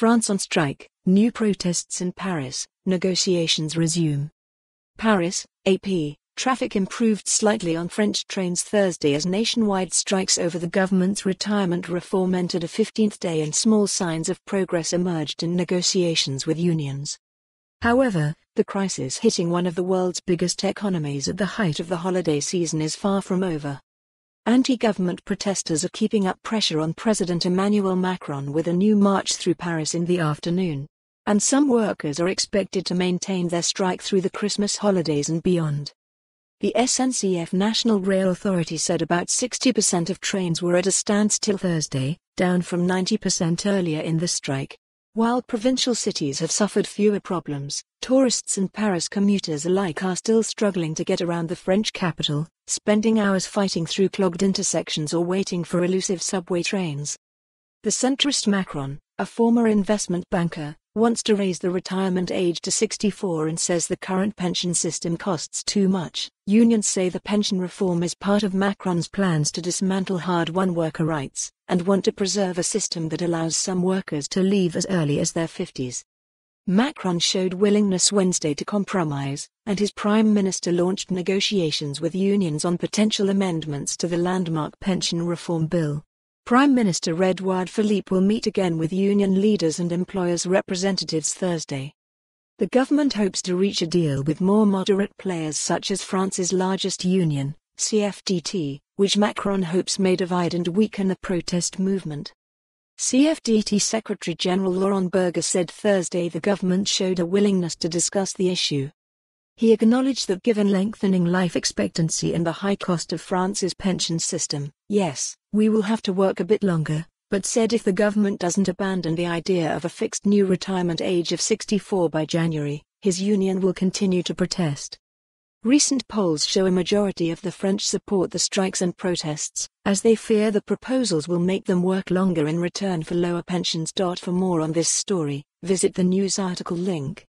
France on strike, new protests in Paris, negotiations resume. Paris, AP, traffic improved slightly on French trains Thursday as nationwide strikes over the government's retirement reform entered a 15th day and small signs of progress emerged in negotiations with unions. However, the crisis hitting one of the world's biggest economies at the height of the holiday season is far from over. Anti-government protesters are keeping up pressure on President Emmanuel Macron with a new march through Paris in the afternoon. And some workers are expected to maintain their strike through the Christmas holidays and beyond. The SNCF National Rail Authority said about 60% of trains were at a standstill Thursday, down from 90% earlier in the strike. While provincial cities have suffered fewer problems, tourists and Paris commuters alike are still struggling to get around the French capital, spending hours fighting through clogged intersections or waiting for elusive subway trains. The centrist Macron, a former investment banker, wants to raise the retirement age to 64 and says the current pension system costs too much. Unions say the pension reform is part of Macron's plans to dismantle hard won worker rights and want to preserve a system that allows some workers to leave as early as their 50s. Macron showed willingness Wednesday to compromise, and his prime minister launched negotiations with unions on potential amendments to the landmark pension reform bill. Prime Minister Edouard Philippe will meet again with union leaders and employers' representatives Thursday. The government hopes to reach a deal with more moderate players such as France's largest union, CFDT, which Macron hopes may divide and weaken the protest movement. CFDT Secretary General Laurent Berger said Thursday the government showed a willingness to discuss the issue. He acknowledged that given lengthening life expectancy and the high cost of France's pension system, Yes, we will have to work a bit longer, but said if the government doesn't abandon the idea of a fixed new retirement age of 64 by January, his union will continue to protest. Recent polls show a majority of the French support the strikes and protests, as they fear the proposals will make them work longer in return for lower pensions. For more on this story, visit the news article link.